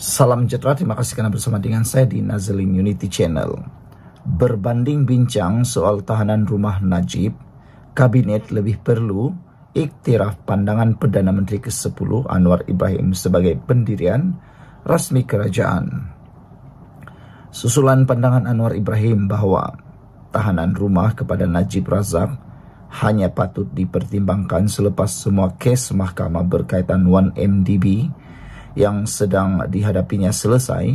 Salam sejahtera, terima kasih kerana bersama dengan saya di Nazlim Unity Channel. Berbanding bincang soal tahanan rumah Najib, Kabinet lebih perlu iktiraf pandangan Perdana Menteri ke-10 Anwar Ibrahim sebagai pendirian rasmi kerajaan. Susulan pandangan Anwar Ibrahim bahawa tahanan rumah kepada Najib Razak hanya patut dipertimbangkan selepas semua kes mahkamah berkaitan 1MDB yang sedang dihadapinya selesai,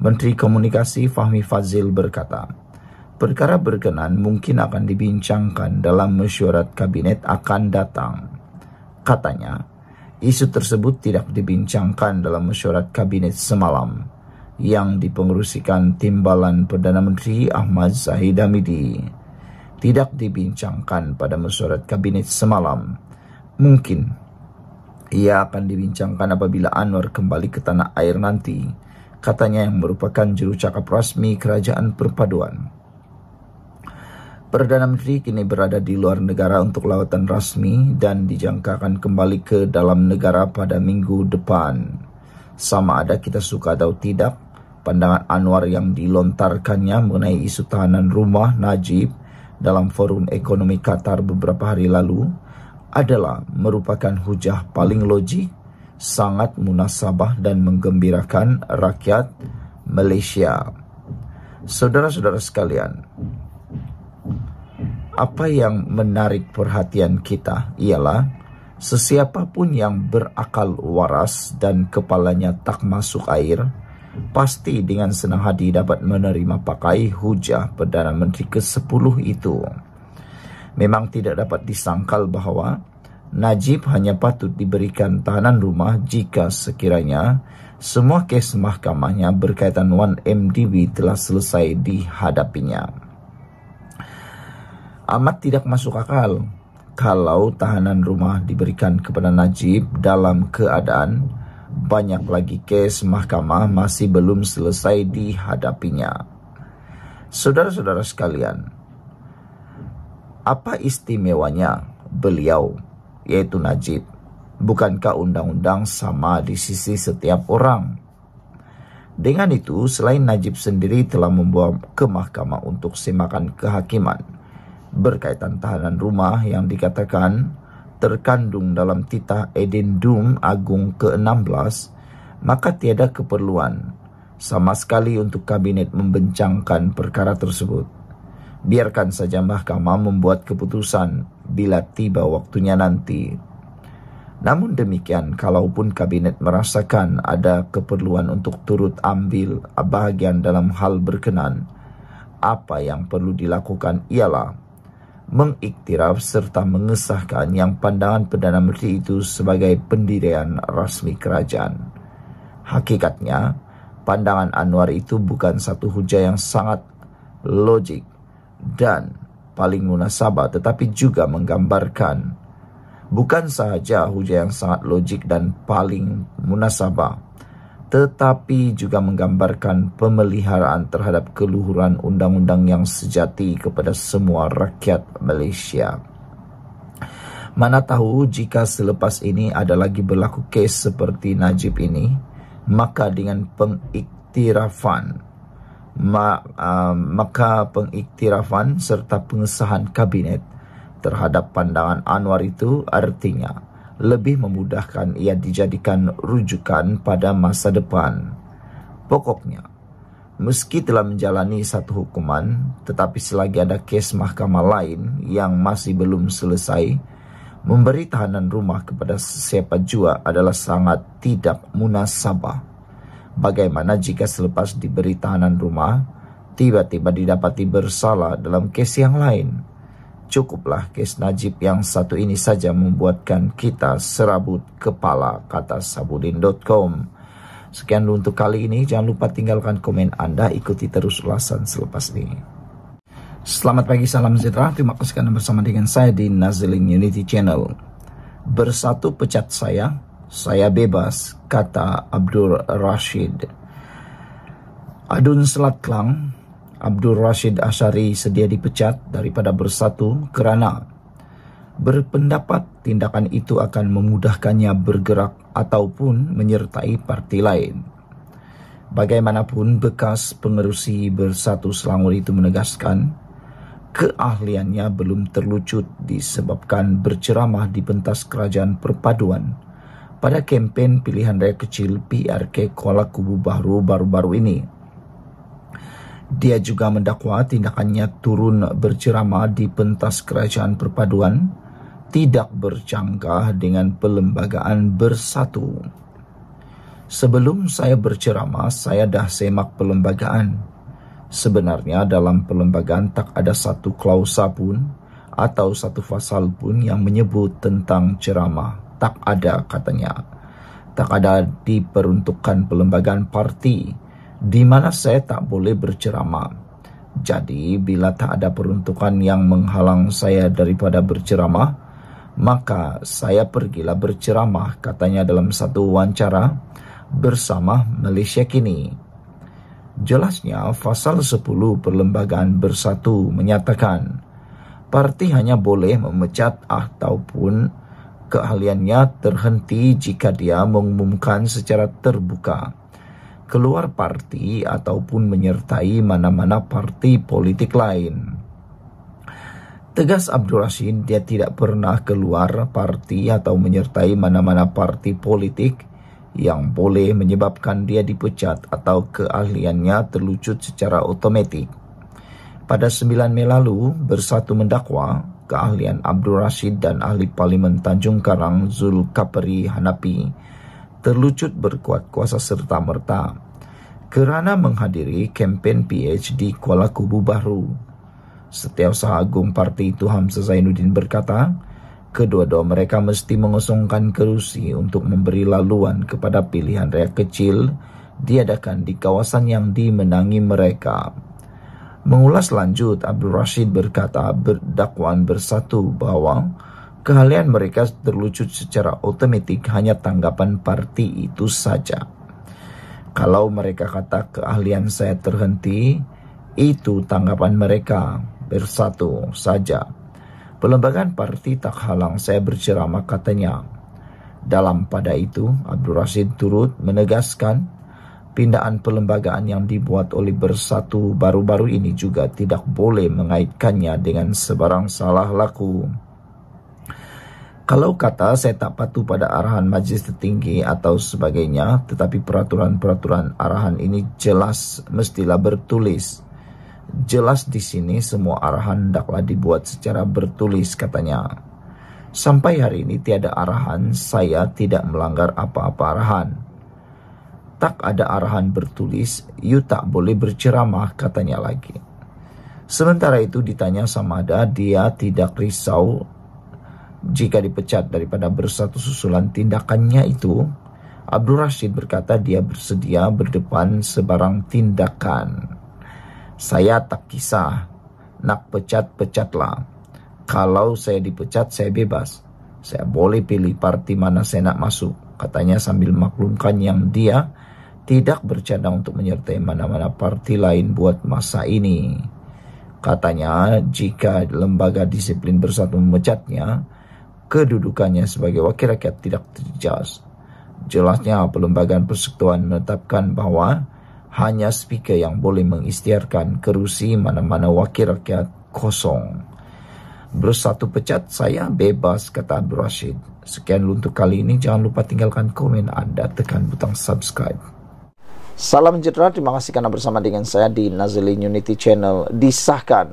Menteri Komunikasi Fahmi Fazil berkata, perkara berkenan mungkin akan dibincangkan dalam mesyuarat kabinet akan datang. Katanya, isu tersebut tidak dibincangkan dalam mesyuarat kabinet semalam yang dipengerusikan timbalan Perdana Menteri Ahmad Zahid Hamidi. Tidak dibincangkan pada mesyuarat kabinet semalam. Mungkin ia akan dibincangkan apabila Anwar kembali ke tanah air nanti, katanya yang merupakan jurucakap rasmi kerajaan perpaduan. Perdana Menteri kini berada di luar negara untuk lawatan rasmi dan dijangkakan kembali ke dalam negara pada minggu depan. Sama ada kita suka atau tidak, pandangan Anwar yang dilontarkannya mengenai isu tahanan rumah Najib dalam forum ekonomi Qatar beberapa hari lalu, adalah merupakan hujah paling logik, sangat munasabah dan menggembirakan rakyat Malaysia. Saudara-saudara sekalian, apa yang menarik perhatian kita ialah sesiapapun yang berakal waras dan kepalanya tak masuk air, pasti dengan senang hati dapat menerima pakai hujah Perdana Menteri ke-10 itu. Memang tidak dapat disangkal bahawa Najib hanya patut diberikan tahanan rumah jika sekiranya semua kes mahkamahnya berkaitan 1MDB telah selesai dihadapinya. Amat tidak masuk akal kalau tahanan rumah diberikan kepada Najib dalam keadaan banyak lagi kes mahkamah masih belum selesai dihadapinya. Saudara-saudara sekalian, apa istimewanya beliau yaitu Najib bukankah undang-undang sama di sisi setiap orang dengan itu selain Najib sendiri telah membawa ke mahkamah untuk semakan kehakiman berkaitan tahanan rumah yang dikatakan terkandung dalam titah Edendum Agung ke-16 maka tiada keperluan sama sekali untuk kabinet membencangkan perkara tersebut biarkan saja mahkamah membuat keputusan bila tiba waktunya nanti. Namun demikian, kalaupun kabinet merasakan ada keperluan untuk turut ambil bahagian dalam hal berkenan, apa yang perlu dilakukan ialah mengiktiraf serta mengesahkan yang pandangan Perdana Menteri itu sebagai pendirian rasmi kerajaan. Hakikatnya, pandangan Anwar itu bukan satu hujah yang sangat logik dan paling munasabah tetapi juga menggambarkan bukan sahaja hujah yang sangat logik dan paling munasabah tetapi juga menggambarkan pemeliharaan terhadap keluhuran undang-undang yang sejati kepada semua rakyat Malaysia. Mana tahu jika selepas ini ada lagi berlaku kes seperti Najib ini, maka dengan pengiktirafan Um, maka pengiktirafan serta pengesahan kabinet terhadap pandangan Anwar itu artinya lebih memudahkan ia dijadikan rujukan pada masa depan. Pokoknya, meski telah menjalani satu hukuman, tetapi selagi ada kes mahkamah lain yang masih belum selesai, memberi tahanan rumah kepada siapa jua adalah sangat tidak munasabah. Bagaimana jika selepas diberi tahanan rumah, tiba-tiba didapati bersalah dalam kes yang lain? Cukuplah kes Najib yang satu ini saja membuatkan kita serabut kepala, kata sabudin.com. Sekian untuk kali ini, jangan lupa tinggalkan komen Anda, ikuti terus ulasan selepas ini. Selamat pagi, salam sejahtera. Terima kasih karena bersama dengan saya di Nazling Unity Channel. Bersatu pecat saya, Saya bebas, kata Abdul Rashid. Adun Selat Kelang, Abdul Rashid Ashari sedia dipecat daripada bersatu kerana berpendapat tindakan itu akan memudahkannya bergerak ataupun menyertai parti lain. Bagaimanapun bekas pengerusi bersatu Selangor itu menegaskan keahliannya belum terlucut disebabkan berceramah di pentas kerajaan perpaduan pada kempen pilihan rakyat kecil PRK Kuala Kubu Baru baru-baru ini. Dia juga mendakwa tindakannya turun berceramah di pentas kerajaan perpaduan tidak bercanggah dengan perlembagaan bersatu. Sebelum saya berceramah, saya dah semak perlembagaan. Sebenarnya dalam perlembagaan tak ada satu klausa pun atau satu fasal pun yang menyebut tentang ceramah. tak ada katanya. Tak ada diperuntukkan pelembagaan parti di mana saya tak boleh berceramah. Jadi, bila tak ada peruntukan yang menghalang saya daripada berceramah, maka saya pergilah berceramah, katanya dalam satu wawancara bersama Malaysia Kini. Jelasnya, pasal 10 Perlembagaan Bersatu menyatakan, parti hanya boleh memecat ataupun keahliannya terhenti jika dia mengumumkan secara terbuka keluar parti ataupun menyertai mana-mana parti politik lain. Tegas Abdul Rashid, dia tidak pernah keluar parti atau menyertai mana-mana parti politik yang boleh menyebabkan dia dipecat atau keahliannya terlucut secara otomatik. Pada 9 Mei lalu, Bersatu mendakwa keahlian Abdul Rashid dan ahli parlimen Tanjung Karang Zul Kapri Hanapi terlucut berkuat kuasa serta merta kerana menghadiri kempen PH di Kuala Kubu Baru. Setiausaha Agung Parti itu Hamzah Zainuddin berkata, kedua-dua mereka mesti mengosongkan kerusi untuk memberi laluan kepada pilihan rakyat kecil diadakan di kawasan yang dimenangi mereka Mengulas lanjut, Abdul Rashid berkata berdakwaan bersatu bahwa keahlian mereka terlucut secara otomatik hanya tanggapan parti itu saja. Kalau mereka kata keahlian saya terhenti, itu tanggapan mereka bersatu saja. Pelembagaan parti tak halang saya berceramah katanya. Dalam pada itu, Abdul Rashid turut menegaskan Pindaan pelembagaan yang dibuat oleh bersatu baru-baru ini juga tidak boleh mengaitkannya dengan sebarang salah laku. Kalau kata saya tak patuh pada arahan majlis tertinggi atau sebagainya, tetapi peraturan-peraturan arahan ini jelas mestilah bertulis. Jelas di sini semua arahan hendaklah dibuat secara bertulis katanya. Sampai hari ini tiada arahan, saya tidak melanggar apa-apa arahan tak ada arahan bertulis, you tak boleh berceramah, katanya lagi. Sementara itu ditanya sama ada, dia tidak risau jika dipecat daripada bersatu susulan tindakannya itu. Abdul Rashid berkata dia bersedia berdepan sebarang tindakan. Saya tak kisah, nak pecat-pecatlah. Kalau saya dipecat, saya bebas. Saya boleh pilih parti mana saya nak masuk, katanya sambil maklumkan yang dia tidak bercanda untuk menyertai mana-mana parti lain buat masa ini. Katanya, jika lembaga disiplin bersatu memecatnya, kedudukannya sebagai wakil rakyat tidak terjelas. Jelasnya, pelembagaan persekutuan menetapkan bahawa hanya speaker yang boleh mengistiarkan kerusi mana-mana wakil rakyat kosong. Bersatu pecat saya bebas, kata Abdul Rashid. Sekian untuk kali ini, jangan lupa tinggalkan komen Anda, tekan butang subscribe. Salam sejahtera, terima kasih kerana bersama dengan saya di Nazilin Unity Channel. Disahkan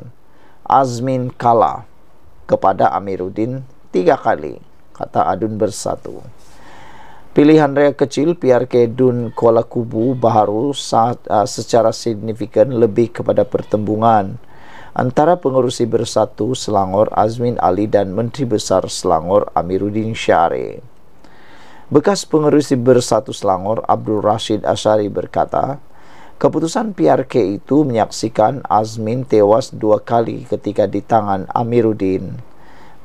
Azmin Kala kepada Amiruddin tiga kali, kata Adun Bersatu. Pilihan raya kecil PRK Dun Kuala Kubu baru saat, uh, secara signifikan lebih kepada pertembungan antara pengurusi bersatu Selangor Azmin Ali dan Menteri Besar Selangor Amiruddin Syarif. Bekas pengerusi bersatu Selangor, Abdul Rashid Asyari berkata, keputusan PRK itu menyaksikan Azmin tewas dua kali ketika di tangan Amiruddin.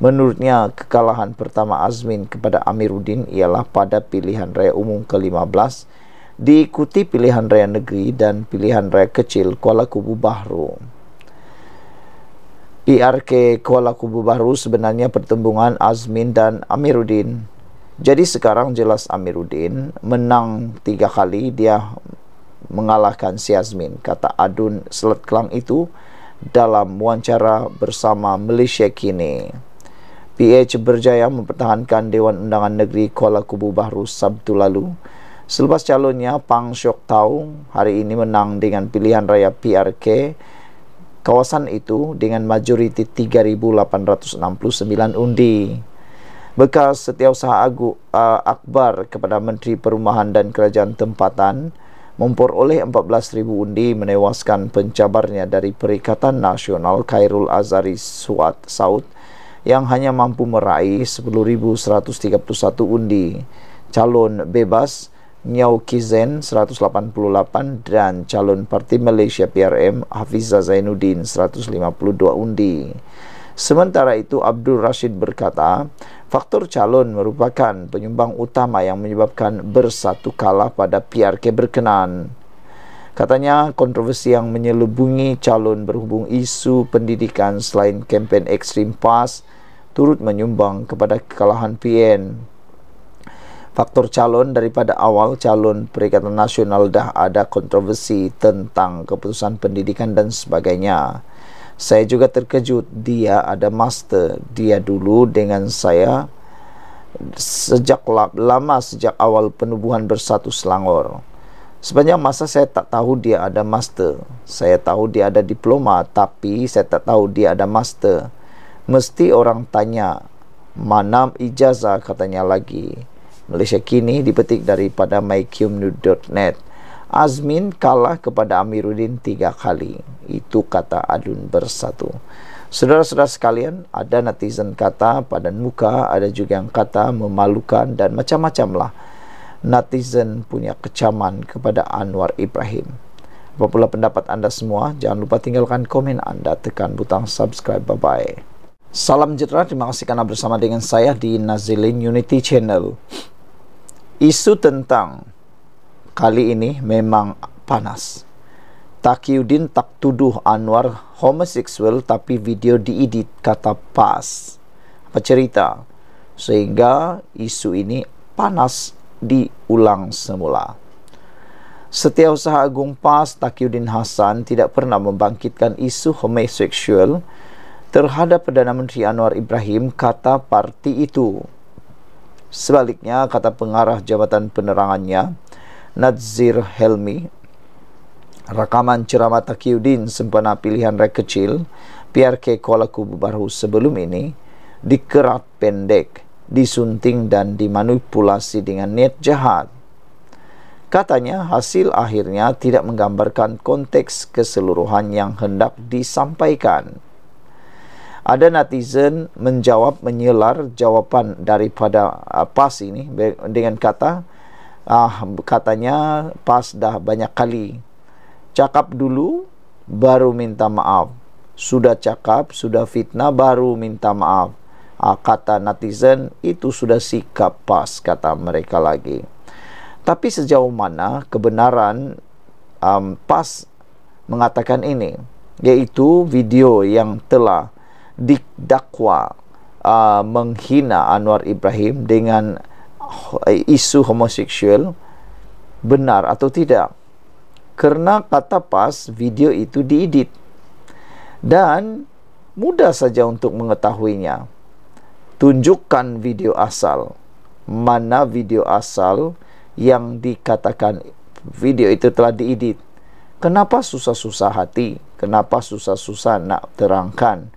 Menurutnya, kekalahan pertama Azmin kepada Amiruddin ialah pada pilihan raya umum ke-15, diikuti pilihan raya negeri dan pilihan raya kecil Kuala Kubu Bahru. PRK Kuala Kubu Bahru sebenarnya pertembungan Azmin dan Amiruddin. Jadi sekarang jelas Amiruddin menang tiga kali dia mengalahkan Syazmin. Kata Adun Selat Kelang itu dalam wawancara bersama Malaysia Kini. PH berjaya mempertahankan Dewan Undangan Negeri Kuala Kubu Bahru Sabtu lalu. Selepas calonnya Pang Syok Tau hari ini menang dengan pilihan raya PRK kawasan itu dengan majoriti 3,869 undi bekas Setiausaha Agu, uh, Akbar kepada Menteri Perumahan dan Kerajaan Tempatan memperoleh 14,000 undi menewaskan pencabarnya dari Perikatan Nasional Khairul Azari Suat Saud yang hanya mampu meraih 10,131 undi. Calon bebas Miao Kizen 188 dan calon Parti Malaysia PRM Hafizah Zainuddin 152 undi. Sementara itu Abdul Rashid berkata, Faktor calon merupakan penyumbang utama yang menyebabkan bersatu kalah pada PRK berkenan. Katanya kontroversi yang menyelubungi calon berhubung isu pendidikan selain kempen ekstrim PAS turut menyumbang kepada kekalahan PN. Faktor calon daripada awal calon Perikatan Nasional dah ada kontroversi tentang keputusan pendidikan dan sebagainya. Saya juga terkejut dia ada master dia dulu dengan saya sejak lama sejak awal penubuhan bersatu Selangor. sepanjang masa saya tak tahu dia ada master. Saya tahu dia ada diploma tapi saya tak tahu dia ada master. Mesti orang tanya mana ijazah katanya lagi. Malaysia kini dipetik daripada mycumnew.net. Azmin kalah kepada Amiruddin tiga kali. Itu kata Adun Bersatu. Saudara-saudara sekalian, ada netizen kata pada muka, ada juga yang kata memalukan dan macam-macam lah. Netizen punya kecaman kepada Anwar Ibrahim. Apapun pendapat anda semua, jangan lupa tinggalkan komen anda, tekan butang subscribe. Bye-bye. Salam jetra, terima kasih kerana bersama dengan saya di Nazilin Unity Channel. Isu tentang kali ini memang panas. Takiuddin tak tuduh Anwar homoseksual tapi video diedit kata PAS. Apa cerita? Sehingga isu ini panas diulang semula. Setiausaha Agung PAS Takiuddin Hasan tidak pernah membangkitkan isu homoseksual terhadap Perdana Menteri Anwar Ibrahim kata parti itu. Sebaliknya kata pengarah Jabatan Penerangannya, Nazir Helmi rakaman ceramah Takiuddin sempena pilihan rakyat kecil PRK Kuala Kubu Baru sebelum ini dikerat pendek disunting dan dimanipulasi dengan niat jahat katanya hasil akhirnya tidak menggambarkan konteks keseluruhan yang hendak disampaikan ada netizen menjawab menyelar jawapan daripada uh, pas ini dengan kata ah katanya pas dah banyak kali cakap dulu baru minta maaf sudah cakap sudah fitnah baru minta maaf ah, kata netizen itu sudah sikap pas kata mereka lagi tapi sejauh mana kebenaran um, pas mengatakan ini yaitu video yang telah didakwa uh, menghina Anwar Ibrahim dengan isu homoseksual benar atau tidak kerana kata pas video itu diedit dan mudah saja untuk mengetahuinya tunjukkan video asal mana video asal yang dikatakan video itu telah diedit kenapa susah-susah hati kenapa susah-susah nak terangkan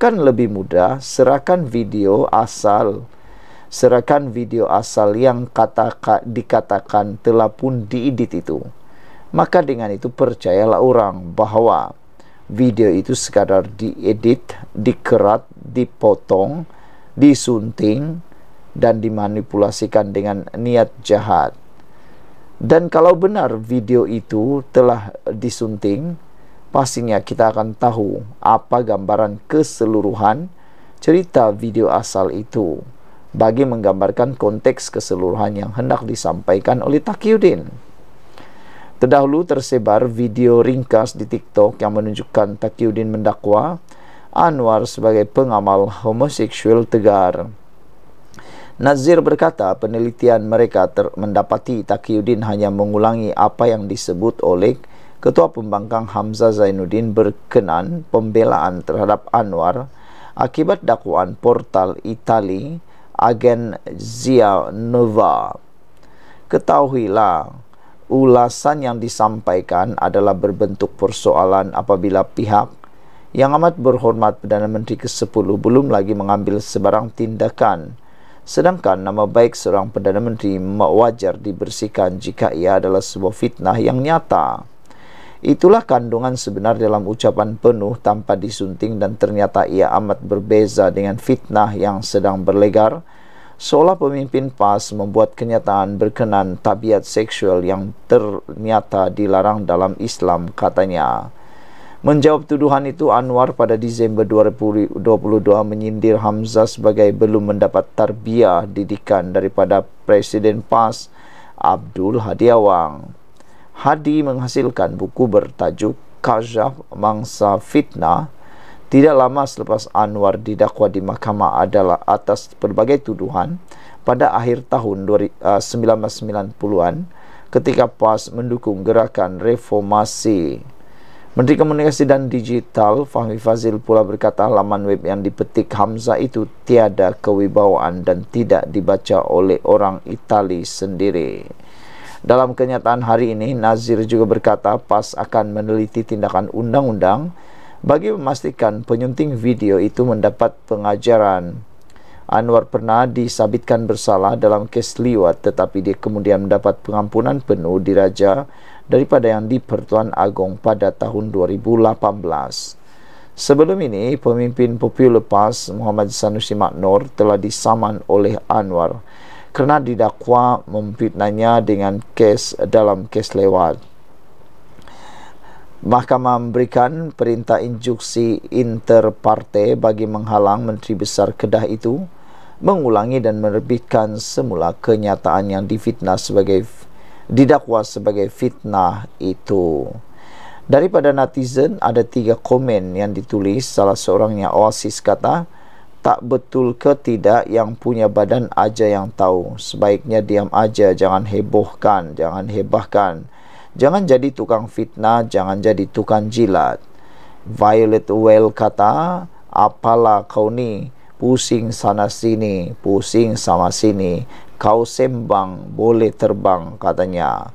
kan lebih mudah serahkan video asal serahkan video asal yang kata dikatakan telah pun diedit itu. Maka dengan itu percayalah orang bahawa video itu sekadar diedit, dikerat, dipotong, disunting dan dimanipulasikan dengan niat jahat. Dan kalau benar video itu telah disunting, pastinya kita akan tahu apa gambaran keseluruhan cerita video asal itu bagi menggambarkan konteks keseluruhan yang hendak disampaikan oleh Takiyuddin. Terdahulu tersebar video ringkas di TikTok yang menunjukkan Takiyuddin mendakwa Anwar sebagai pengamal homoseksual tegar. Nazir berkata penelitian mereka mendapati Takiyuddin hanya mengulangi apa yang disebut oleh Ketua Pembangkang Hamzah Zainuddin berkenan pembelaan terhadap Anwar akibat dakwaan portal Itali agen Zia Nova. Ketahuilah, ulasan yang disampaikan adalah berbentuk persoalan apabila pihak yang amat berhormat Perdana Menteri ke-10 belum lagi mengambil sebarang tindakan. Sedangkan nama baik seorang Perdana Menteri wajar dibersihkan jika ia adalah sebuah fitnah yang nyata. Itulah kandungan sebenar dalam ucapan penuh tanpa disunting dan ternyata ia amat berbeza dengan fitnah yang sedang berlegar. Seolah pemimpin PAS membuat kenyataan berkenan tabiat seksual yang ternyata dilarang dalam Islam katanya. Menjawab tuduhan itu Anwar pada Disember 2022 menyindir Hamzah sebagai belum mendapat tarbiyah didikan daripada Presiden PAS Abdul Hadi Awang. Hadi menghasilkan buku bertajuk Kajah Mangsa Fitnah tidak lama selepas Anwar didakwa di mahkamah adalah atas berbagai tuduhan pada akhir tahun 1990-an uh, ketika PAS mendukung gerakan reformasi. Menteri Komunikasi dan Digital Fahmi Fazil pula berkata laman web yang dipetik Hamza itu tiada kewibawaan dan tidak dibaca oleh orang Itali sendiri. Dalam kenyataan hari ini, Nazir juga berkata PAS akan meneliti tindakan undang-undang bagi memastikan penyunting video itu mendapat pengajaran. Anwar pernah disabitkan bersalah dalam kes liwat tetapi dia kemudian mendapat pengampunan penuh diraja daripada yang Dipertuan Agong pada tahun 2018. Sebelum ini, pemimpin Popular PAS Muhammad Sanusi Maknor telah disaman oleh Anwar kerana didakwa memfitnahnya dengan kes dalam kes lewat. Mahkamah memberikan perintah injuksi inter bagi menghalang Menteri Besar Kedah itu mengulangi dan menerbitkan semula kenyataan yang difitnah sebagai didakwa sebagai fitnah itu. Daripada netizen ada tiga komen yang ditulis salah seorangnya Oasis kata, tak betul ke tidak yang punya badan aja yang tahu sebaiknya diam aja jangan hebohkan jangan hebahkan jangan jadi tukang fitnah jangan jadi tukang jilat Violet Well kata apalah kau ni pusing sana sini pusing sama sini kau sembang boleh terbang katanya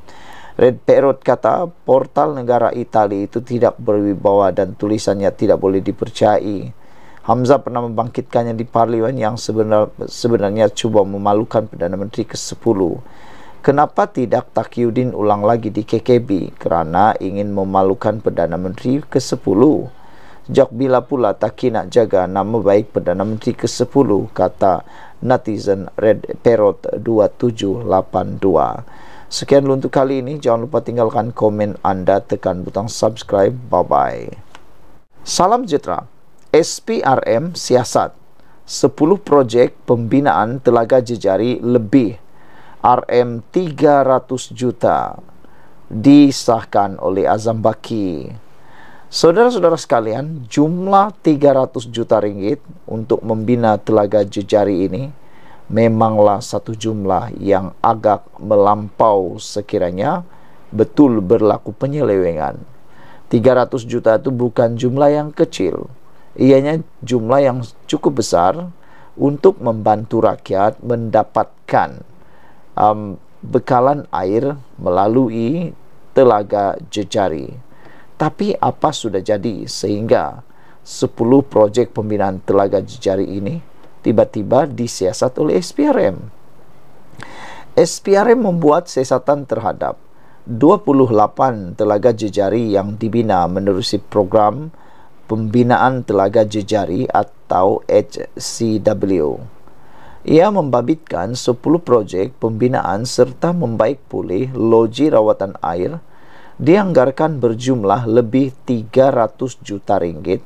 Red Perot kata portal negara Itali itu tidak berwibawa dan tulisannya tidak boleh dipercayai Hamzah pernah membangkitkannya di parlimen yang sebenar, sebenarnya cuba memalukan Perdana Menteri ke-10. Kenapa tidak Takyudin ulang lagi di KKB? Kerana ingin memalukan Perdana Menteri ke-10. Sejak bila pula Taki nak jaga nama baik Perdana Menteri ke-10? Kata netizen Red Perot 2782. Sekian untuk kali ini. Jangan lupa tinggalkan komen anda. Tekan butang subscribe. Bye-bye. Salam sejahtera. SPRM Siasat 10 projek pembinaan telaga jejari lebih RM300 juta disahkan oleh Azam Baki. Saudara-saudara sekalian, jumlah 300 juta ringgit untuk membina telaga jejari ini memanglah satu jumlah yang agak melampau sekiranya betul berlaku penyelewengan. 300 juta itu bukan jumlah yang kecil ianya jumlah yang cukup besar untuk membantu rakyat mendapatkan um, bekalan air melalui telaga jejari. Tapi apa sudah jadi sehingga 10 projek pembinaan telaga jejari ini tiba-tiba disiasat oleh SPRM? SPRM membuat siasatan terhadap 28 telaga jejari yang dibina menerusi program program Pembinaan Telaga Jejari atau HCW. Ia membabitkan 10 projek pembinaan serta membaik pulih loji rawatan air dianggarkan berjumlah lebih 300 juta ringgit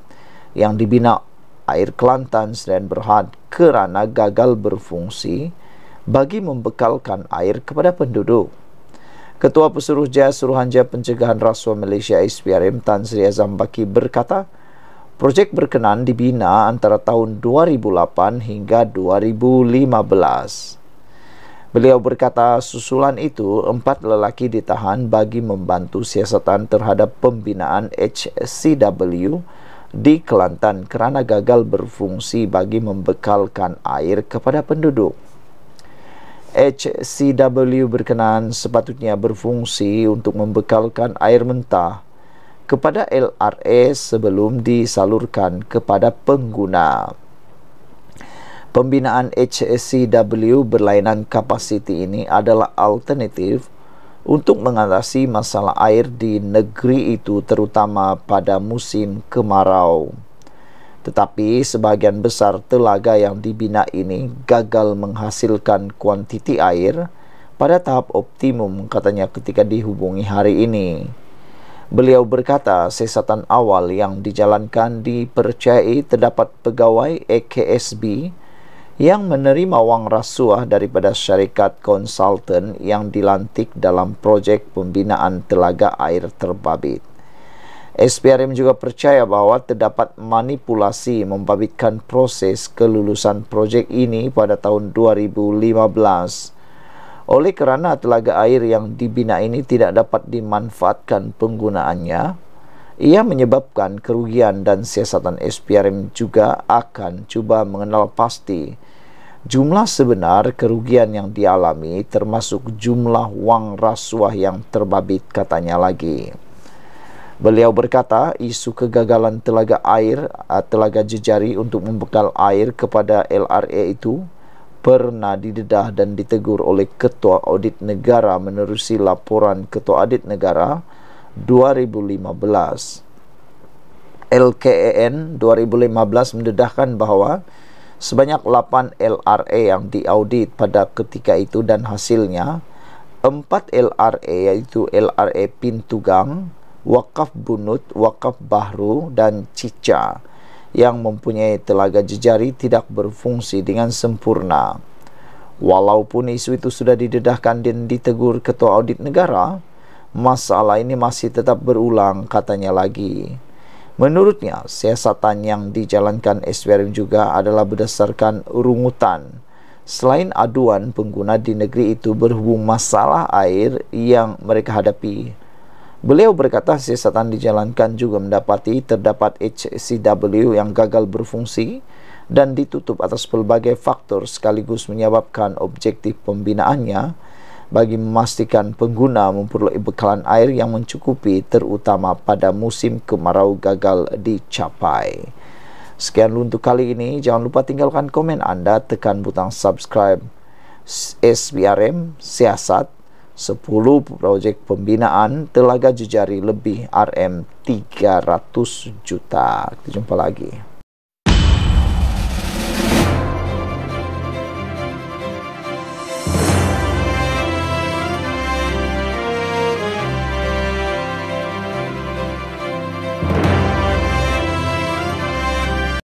yang dibina air Kelantan dan Berhad kerana gagal berfungsi bagi membekalkan air kepada penduduk. Ketua Pesuruhjaya Suruhanjaya Pencegahan Rasuah Malaysia SPRM Tan Sri Azam Baki berkata, Projek berkenan dibina antara tahun 2008 hingga 2015. Beliau berkata susulan itu empat lelaki ditahan bagi membantu siasatan terhadap pembinaan HCW di Kelantan kerana gagal berfungsi bagi membekalkan air kepada penduduk. HCW berkenan sepatutnya berfungsi untuk membekalkan air mentah kepada LRA sebelum disalurkan kepada pengguna. Pembinaan HSCW berlainan kapasiti ini adalah alternatif untuk mengatasi masalah air di negeri itu terutama pada musim kemarau. Tetapi sebagian besar telaga yang dibina ini gagal menghasilkan kuantiti air pada tahap optimum katanya ketika dihubungi hari ini. Beliau berkata, sesatan awal yang dijalankan dipercayai terdapat pegawai AKSB yang menerima wang rasuah daripada syarikat konsultan yang dilantik dalam projek pembinaan telaga air terbabit. SPRM juga percaya bahawa terdapat manipulasi membabitkan proses kelulusan projek ini pada tahun 2015. Oleh kerana telaga air yang dibina ini tidak dapat dimanfaatkan penggunaannya, ia menyebabkan kerugian dan siasatan SPRM juga akan cuba mengenal pasti jumlah sebenar kerugian yang dialami termasuk jumlah wang rasuah yang terbabit katanya lagi. Beliau berkata isu kegagalan telaga air, eh, telaga jejari untuk membekal air kepada LRA itu pernah didedah dan ditegur oleh Ketua Audit Negara menerusi laporan Ketua Audit Negara 2015. LKEN 2015 mendedahkan bahawa sebanyak 8 LRA yang diaudit pada ketika itu dan hasilnya 4 LRA iaitu LRA Pintu Gang, Wakaf Bunut, Wakaf Bahru dan Cica. Cica yang mempunyai telaga jejari tidak berfungsi dengan sempurna. Walaupun isu itu sudah didedahkan dan ditegur Ketua Audit Negara, masalah ini masih tetap berulang katanya lagi. Menurutnya, siasatan yang dijalankan SWRM juga adalah berdasarkan rungutan. Selain aduan pengguna di negeri itu berhubung masalah air yang mereka hadapi, Beliau berkata siasatan dijalankan juga mendapati terdapat HCW yang gagal berfungsi dan ditutup atas pelbagai faktor sekaligus menyebabkan objektif pembinaannya bagi memastikan pengguna memperoleh bekalan air yang mencukupi terutama pada musim kemarau gagal dicapai. Sekian dulu untuk kali ini. Jangan lupa tinggalkan komen anda, tekan butang subscribe SBRM Siasat Sepuluh projek pembinaan telaga jejari lebih RM300 juta. Kita jumpa lagi.